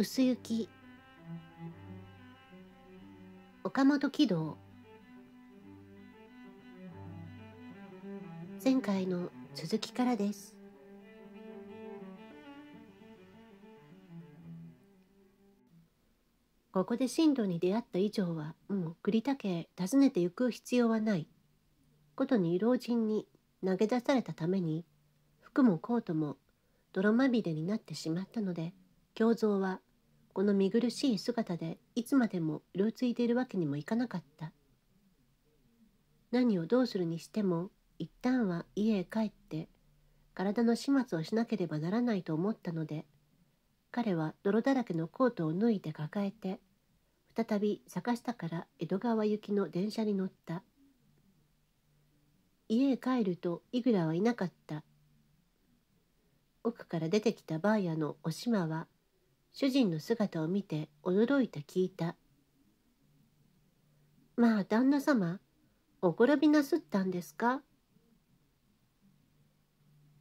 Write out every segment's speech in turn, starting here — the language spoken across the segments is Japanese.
薄雪岡本喜道前回の続きからですここで進路に出会った以上はもう栗田家訪ねて行く必要はないことに老人に投げ出されたために服もコートも泥まみれになってしまったので胸像はこの見苦しい姿でいつまでもうろついているわけにもいかなかった何をどうするにしても一旦は家へ帰って体の始末をしなければならないと思ったので彼は泥だらけのコートを脱いで抱えて再び坂下から江戸川行きの電車に乗った家へ帰るとイグラはいなかった奥から出てきたバーヤのおしまは主人の姿を見て驚いた聞いた。まあ旦那様、お転びなすったんですか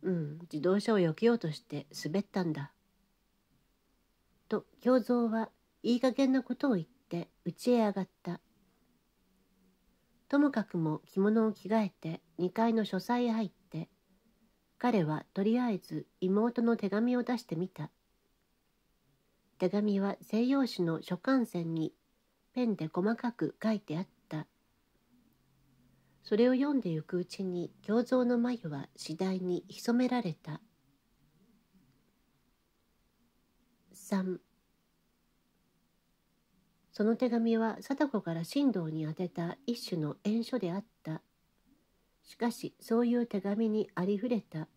うん、自動車を避けようとして滑ったんだ。と京蔵はいい加減なことを言って家へ上がった。ともかくも着物を着替えて2階の書斎へ入って彼はとりあえず妹の手紙を出してみた手紙は西洋紙の書簡線にペンで細かく書いてあったそれを読んでゆくうちに胸像の眉は次第に潜められた3その手紙は貞子から神道に宛てた一種の演書であったしかしそういう手紙にありふれた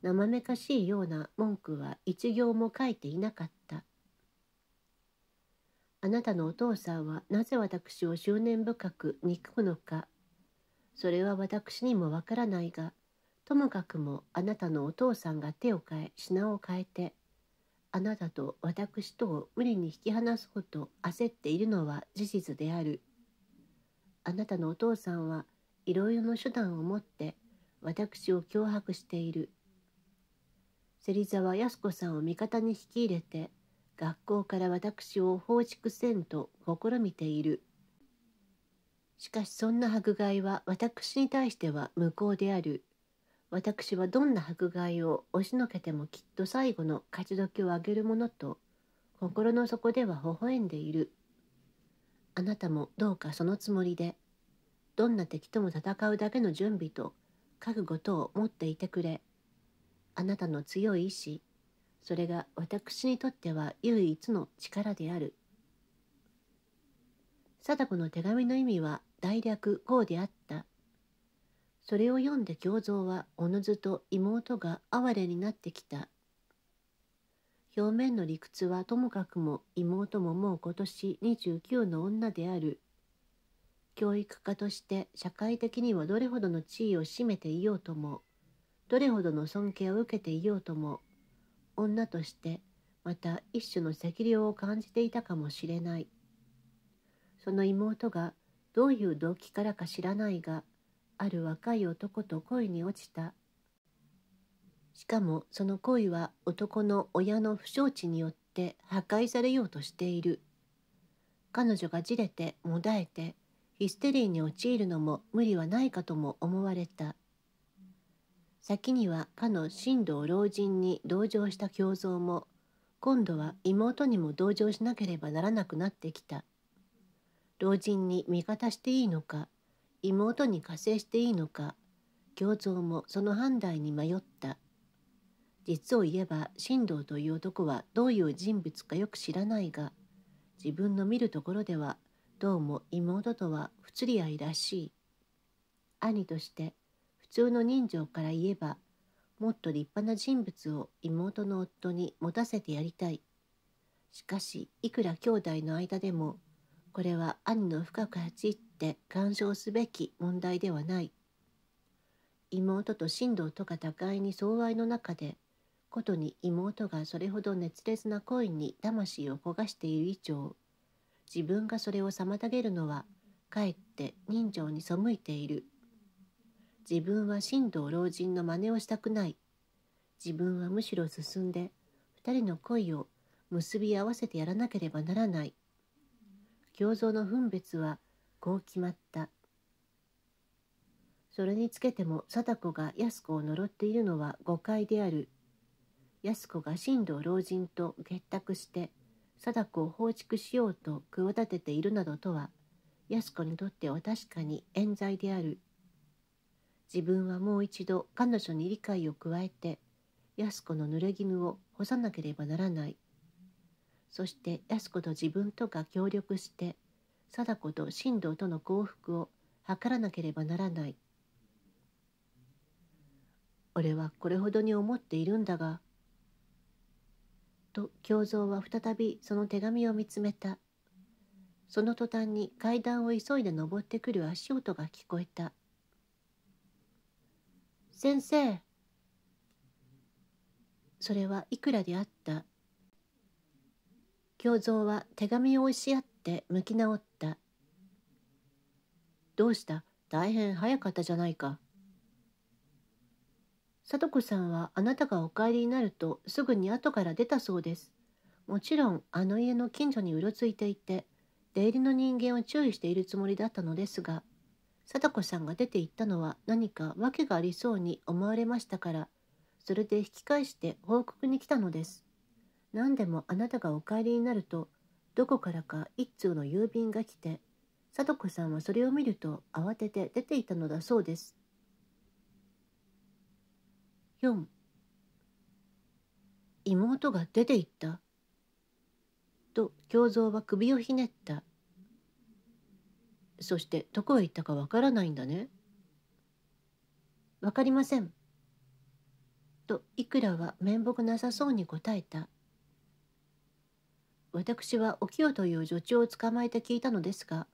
生めかしいような文句は一行も書いていなかったあなたのお父さんはなぜ私を執念深く憎むのか。それは私にもわからないが、ともかくもあなたのお父さんが手を変え品を変えて、あなたと私とを無理に引き離そうと焦っているのは事実である。あなたのお父さんはいろいろな手段を持って私を脅迫している。芹沢靖子さんを味方に引き入れて学校から私を放逐せんと試みている。しかしそんな迫害は私に対しては無効である。私はどんな迫害を押しのけてもきっと最後の勝ち時をあげるものと心の底では微笑んでいる。あなたもどうかそのつもりで、どんな敵とも戦うだけの準備と覚悟とを持っていてくれ。あなたの強い意志、それが私にとっては唯一の力である貞子の手紙の意味は大略こうであったそれを読んで胸蔵はおのずと妹が哀れになってきた表面の理屈はともかくも妹ももう今年29の女である教育家として社会的にはどれほどの地位を占めていようともどれほどの尊敬を受けていようとも女としてまた一種の赤涼を感じていたかもしれないその妹がどういう動機からか知らないがある若い男と恋に落ちたしかもその恋は男の親の不承知によって破壊されようとしている彼女がじれてもだえてヒステリーに陥るのも無理はないかとも思われた先にはかの神道老人に同情した胸像も今度は妹にも同情しなければならなくなってきた老人に味方していいのか妹に加勢していいのか胸像もその判断に迷った実を言えば神道という男はどういう人物かよく知らないが自分の見るところではどうも妹とは不釣り合いらしい兄として通の人情から言えばもっと立派な人物を妹の夫に持たせてやりたいしかしいくら兄弟の間でもこれは兄の深く走って干渉すべき問題ではない妹と神道とか互いに相愛の中でことに妹がそれほど熱烈な恋に魂を焦がしている以上自分がそれを妨げるのはかえって人情に背いている自分は神道老人の真似をしたくない自分はむしろ進んで2人の恋を結び合わせてやらなければならない行像の分別はこう決まったそれにつけても貞子が安子を呪っているのは誤解である安子が神道老人と結託して貞子を放逐しようと企てているなどとは安子にとっては確かに冤罪である。自分はもう一度彼女に理解を加えて安子の濡れ衣を干さなければならないそして安子と自分とが協力して貞子と新藤との幸福を図らなければならない俺はこれほどに思っているんだがと京蔵は再びその手紙を見つめたその途端に階段を急いで登ってくる足音が聞こえた先生。それはいくらであった。京蔵は手紙を押し合って向き直った。どうした大変早かったじゃないか。聡子さんはあなたがお帰りになるとすぐに後から出たそうです。もちろんあの家の近所にうろついていて、出入りの人間を注意しているつもりだったのですが、貞子さんが出て行ったのは何か訳がありそうに思われましたからそれで引き返して報告に来たのです何でもあなたがお帰りになるとどこからか一通の郵便が来て貞子さんはそれを見ると慌てて出ていたのだそうです4妹が出て行ったと京蔵は首をひねったそしてどこへ行ったかわからないんだね。わかりません。といくらは面目なさそうに答えた。私はお清という女中を捕まえて聞いたのですが、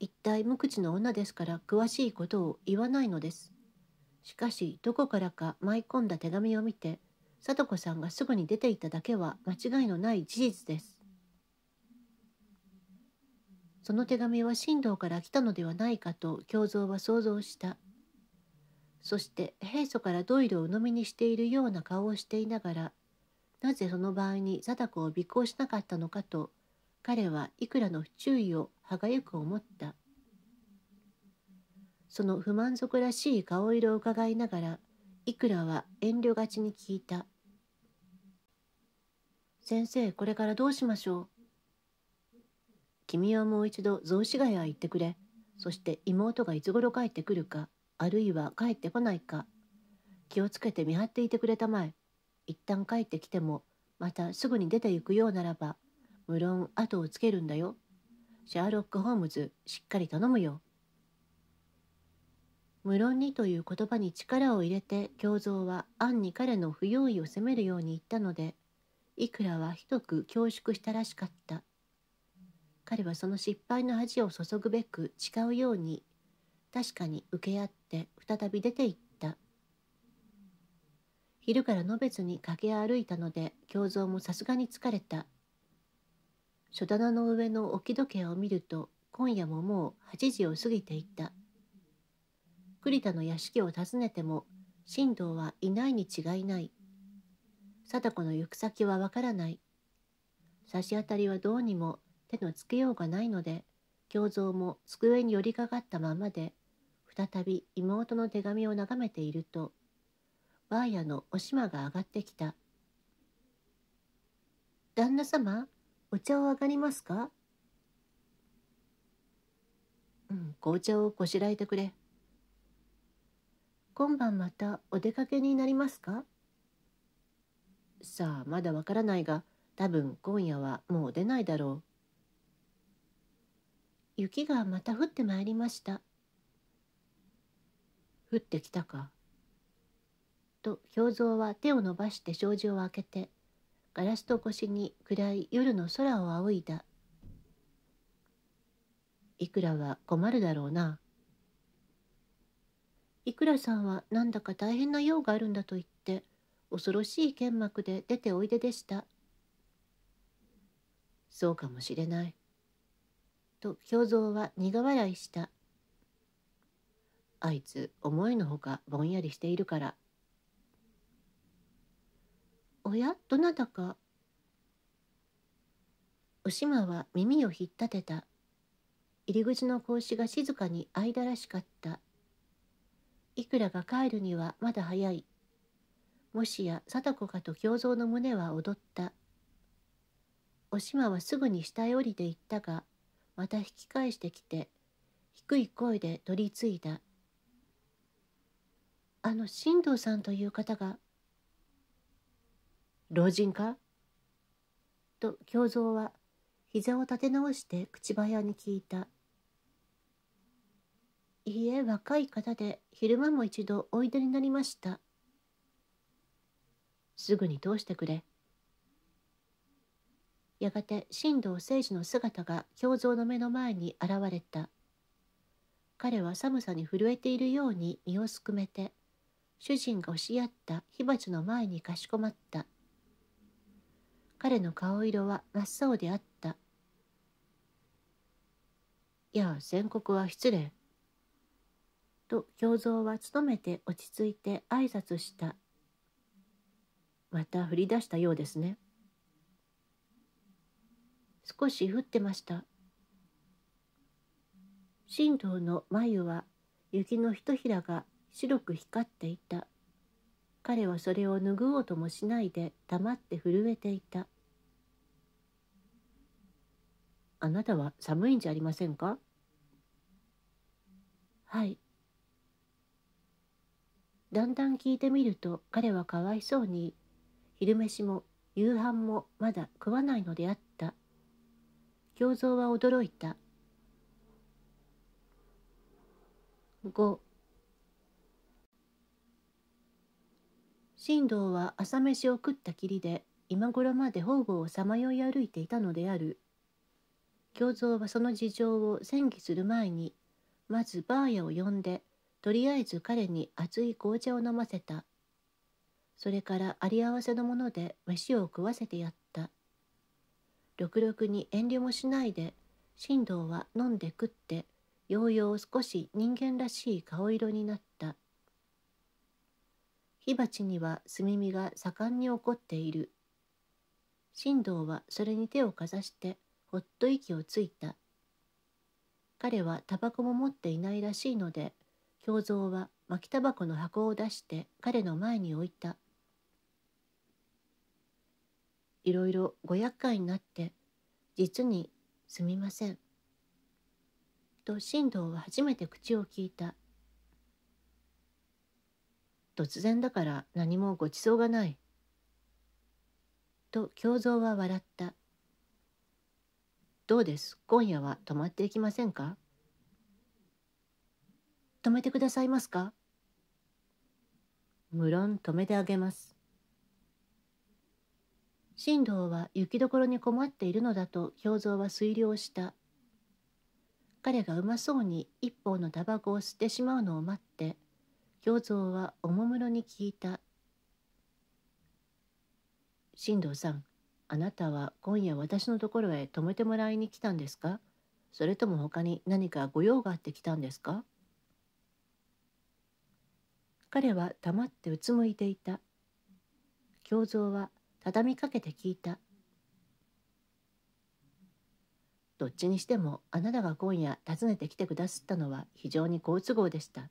一体無口の女ですから詳しいことを言わないのです。しかしどこからか舞い込んだ手紙を見て、聡子さんがすぐに出ていっただけは間違いのない事実です。その手紙は神道から来たのではないかと教蔵は想像したそして平素からドイルを飲みにしているような顔をしていながらなぜその場合に貞子を尾行しなかったのかと彼はいくらの不注意を歯がゆく思ったその不満足らしい顔色を伺いながらいくらは遠慮がちに聞いた「先生これからどうしましょう君はもう一度雑司ヶ谷へ行ってくれそして妹がいつ頃帰ってくるかあるいは帰ってこないか気をつけて見張っていてくれたまえ一旦帰ってきてもまたすぐに出て行くようならば無論後をつけるんだよシャーロック・ホームズしっかり頼むよ無論にという言葉に力を入れて京蔵は暗に彼の不用意を責めるように言ったのでいくらはひどく恐縮したらしかった彼はその失敗の恥を注ぐべく誓うように確かに受け合って再び出て行った昼から野別に駆け歩いたので胸像もさすがに疲れた書棚の上の置き時計を見ると今夜ももう8時を過ぎていた栗田の屋敷を訪ねても新藤はいないに違いない貞子の行く先はわからない差し当たりはどうにも手のつけようがないので胸像も机に寄りかかったままで再び妹の手紙を眺めているとばあやのおしまが上がってきた「旦那様お茶を上がりますか?」うん紅茶をこしらえてくれ今晩またお出かけになりますかさあまだわからないが多分今夜はもう出ないだろう雪がまた降ってまいりました。降ってきたか。と氷蔵は手を伸ばして障子を開けてガラスと腰に暗い夜の空を仰いだ。いくらは困るだろうな。いくらさんはなんだか大変な用があるんだと言って恐ろしい剣幕で出ておいででした。そうかもしれない。と京蔵は苦笑いしたあいつ思いのほかぼんやりしているからおやどなたかおしまは耳をひったてた入り口の格子が静かに間らしかったいくらが帰るにはまだ早いもしや貞子かと胸蔵の胸は踊ったおしまはすぐに下へ降りていったがまた引き返してきて低い声で取り次いだあの新藤さんという方が老人かと京蔵は膝を立て直して口早に聞いたいいえ若い方で昼間も一度おいでになりましたすぐに通してくれやがて新道誠司の姿が胸像の目の前に現れた彼は寒さに震えているように身をすくめて主人が押し合った火鉢の前にかしこまった彼の顔色は真っ青であった「いや宣告は失礼」と胸像は努めて落ち着いて挨拶したまた降り出したようですね少し降ってました神道の眉は雪のひとひらが白く光っていた彼はそれを拭おうともしないで黙って震えていたあなたは寒いんじゃありませんかはいだんだん聞いてみると彼はかわいそうに昼飯も夕飯もまだ食わないのであった胸像は驚いた5神道は朝飯を食ったきりで今頃まで方々をさまよい歩いていたのである胸像はその事情を戦議する前にまずバーヤを呼んでとりあえず彼に熱い紅茶を飲ませたそれからあり合わせのもので飯を食わせてやった。極力に遠慮もしないで進藤は飲んで食ってようよう少し人間らしい顔色になった火鉢には炭火が盛んに起こっている進藤はそれに手をかざしてほっと息をついた彼はタバコも持っていないらしいので胸像は巻きタバコの箱を出して彼の前に置いたいろいろご厄介になって実にすみません。と新藤は初めて口を聞いた。突然だから何もごちそうがない。と京蔵は笑った。どうです今夜は泊まっていきませんか泊めてくださいますか無論泊めてあげます。神道は雪どころに困っているのだと氷蔵は推量した彼がうまそうに一方のタバコを吸ってしまうのを待って氷蔵はおもむろに聞いた「神道さんあなたは今夜私のところへ泊めてもらいに来たんですかそれとも他に何かご用があって来たんですか?」彼は黙ってうつむいていた。胸像は畳みかけて聞いた。どっちにしてもあなたが今夜訪ねてきてくだすったのは非常に好都合でした。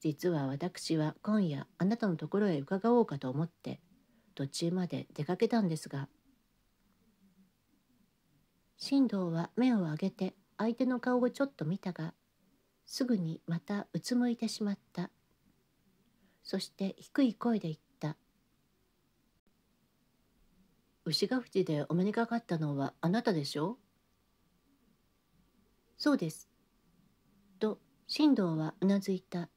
実は私は今夜あなたのところへ伺おうかと思って途中まで出かけたんですが新藤は目を上げて相手の顔をちょっと見たがすぐにまたうつむいてしまったそして低い声で言っ牛ヶ淵でお目にかかったのはあなたでしょうそうです。と、新藤はうなずいた。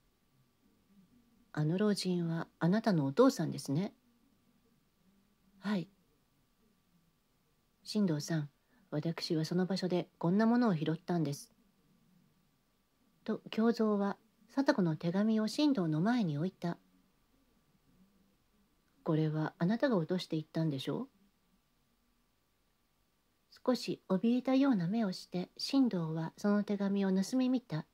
あの老人はあなたのお父さんですね。はい。新藤さん、私はその場所でこんなものを拾ったんです。と、京蔵は貞子の手紙を新藤の前に置いた。これはあなたが落としていったんでしょう少し怯えたような目をして神道はその手紙を盗み見た